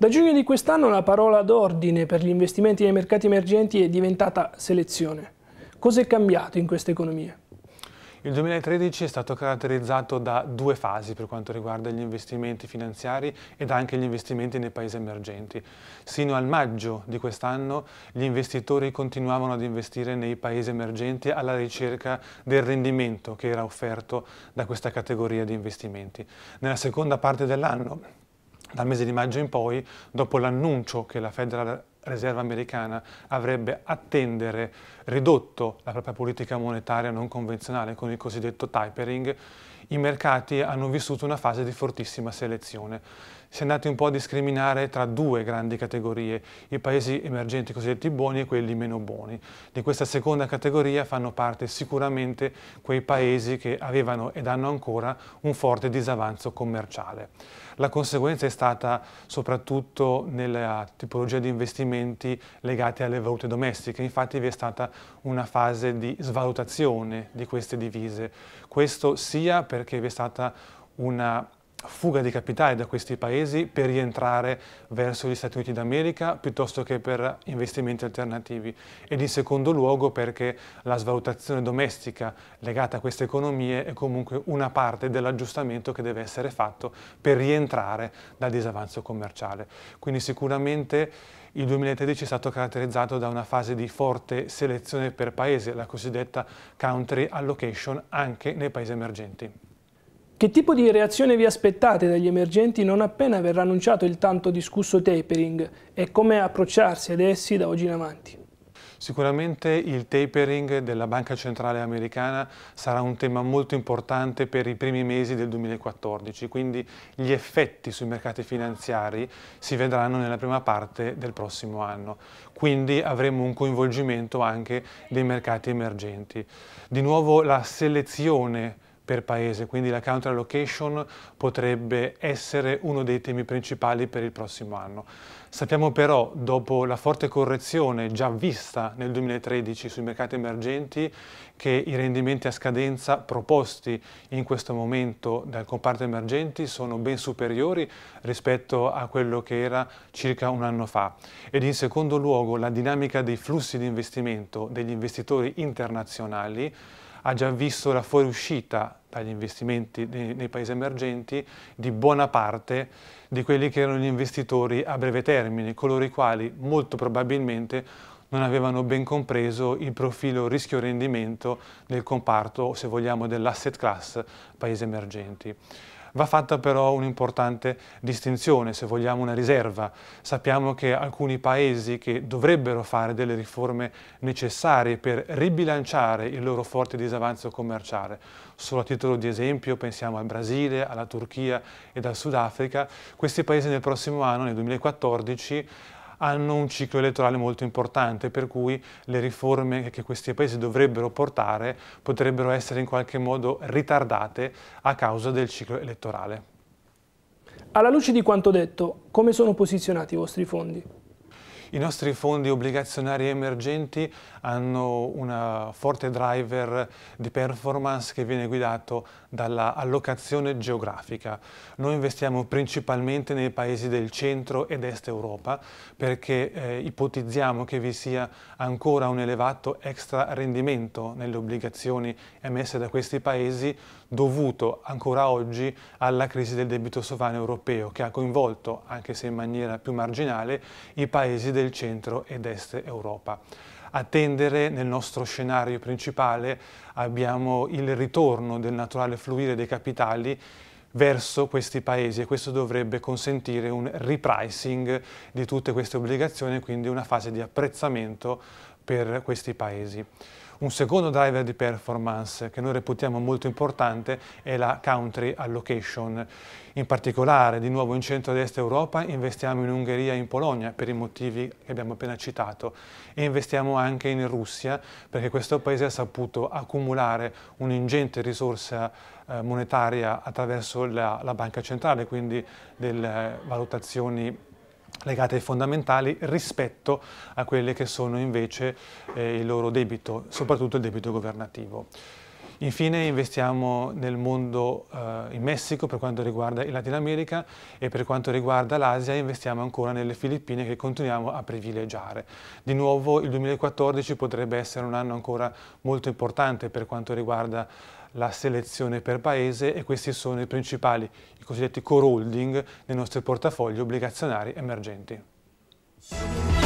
Da giugno di quest'anno la parola d'ordine per gli investimenti nei mercati emergenti è diventata selezione. Cos'è cambiato in questa economia? Il 2013 è stato caratterizzato da due fasi per quanto riguarda gli investimenti finanziari ed anche gli investimenti nei paesi emergenti. Sino al maggio di quest'anno gli investitori continuavano ad investire nei paesi emergenti alla ricerca del rendimento che era offerto da questa categoria di investimenti. Nella seconda parte dell'anno, dal mese di maggio in poi, dopo l'annuncio che la Federal riserva americana avrebbe attendere ridotto la propria politica monetaria non convenzionale con il cosiddetto tapering, i mercati hanno vissuto una fase di fortissima selezione. Si è andati un po' a discriminare tra due grandi categorie, i paesi emergenti cosiddetti buoni e quelli meno buoni. Di questa seconda categoria fanno parte sicuramente quei paesi che avevano ed hanno ancora un forte disavanzo commerciale. La conseguenza è stata soprattutto nella tipologia di investimenti investimenti legati alle valute domestiche, infatti vi è stata una fase di svalutazione di queste divise. Questo sia perché vi è stata una fuga di capitali da questi paesi per rientrare verso gli Stati Uniti d'America piuttosto che per investimenti alternativi ed in secondo luogo perché la svalutazione domestica legata a queste economie è comunque una parte dell'aggiustamento che deve essere fatto per rientrare dal disavanzo commerciale. Quindi sicuramente il 2013 è stato caratterizzato da una fase di forte selezione per paese, la cosiddetta country allocation anche nei paesi emergenti. Che tipo di reazione vi aspettate dagli emergenti non appena verrà annunciato il tanto discusso tapering e come approcciarsi ad essi da oggi in avanti? Sicuramente il tapering della Banca Centrale Americana sarà un tema molto importante per i primi mesi del 2014, quindi gli effetti sui mercati finanziari si vedranno nella prima parte del prossimo anno. Quindi avremo un coinvolgimento anche dei mercati emergenti. Di nuovo la selezione per paese, quindi la country allocation potrebbe essere uno dei temi principali per il prossimo anno. Sappiamo però, dopo la forte correzione già vista nel 2013 sui mercati emergenti, che i rendimenti a scadenza proposti in questo momento dal comparto emergenti sono ben superiori rispetto a quello che era circa un anno fa. Ed in secondo luogo la dinamica dei flussi di investimento degli investitori internazionali ha già visto la fuoriuscita dagli investimenti nei, nei paesi emergenti di buona parte di quelli che erano gli investitori a breve termine, coloro i quali molto probabilmente non avevano ben compreso il profilo rischio-rendimento del comparto, o se vogliamo dell'asset class paesi emergenti. Va fatta però un'importante distinzione, se vogliamo una riserva. Sappiamo che alcuni paesi che dovrebbero fare delle riforme necessarie per ribilanciare il loro forte disavanzo commerciale, solo a titolo di esempio pensiamo al Brasile, alla Turchia ed al Sudafrica, questi paesi nel prossimo anno, nel 2014, hanno un ciclo elettorale molto importante, per cui le riforme che questi paesi dovrebbero portare potrebbero essere in qualche modo ritardate a causa del ciclo elettorale. Alla luce di quanto detto, come sono posizionati i vostri fondi? I nostri fondi obbligazionari emergenti hanno un forte driver di performance che viene guidato dalla allocazione geografica. Noi investiamo principalmente nei paesi del centro ed est Europa perché eh, ipotizziamo che vi sia ancora un elevato extra rendimento nelle obbligazioni emesse da questi paesi dovuto ancora oggi alla crisi del debito sovrano europeo che ha coinvolto, anche se in maniera più marginale, i paesi del del centro ed est Europa. Attendere nel nostro scenario principale abbiamo il ritorno del naturale fluire dei capitali verso questi paesi e questo dovrebbe consentire un repricing di tutte queste obbligazioni, quindi una fase di apprezzamento per questi paesi. Un secondo driver di performance che noi reputiamo molto importante è la country allocation. In particolare, di nuovo in centro ed est Europa, investiamo in Ungheria e in Polonia per i motivi che abbiamo appena citato e investiamo anche in Russia perché questo paese ha saputo accumulare un'ingente risorsa eh, monetaria attraverso la, la banca centrale, quindi delle valutazioni legate ai fondamentali rispetto a quelle che sono invece eh, il loro debito, soprattutto il debito governativo. Infine investiamo nel mondo, eh, in Messico per quanto riguarda il Latino America e per quanto riguarda l'Asia investiamo ancora nelle Filippine che continuiamo a privilegiare. Di nuovo il 2014 potrebbe essere un anno ancora molto importante per quanto riguarda la selezione per paese e questi sono i principali, i cosiddetti core holding nei nostri portafogli obbligazionari emergenti.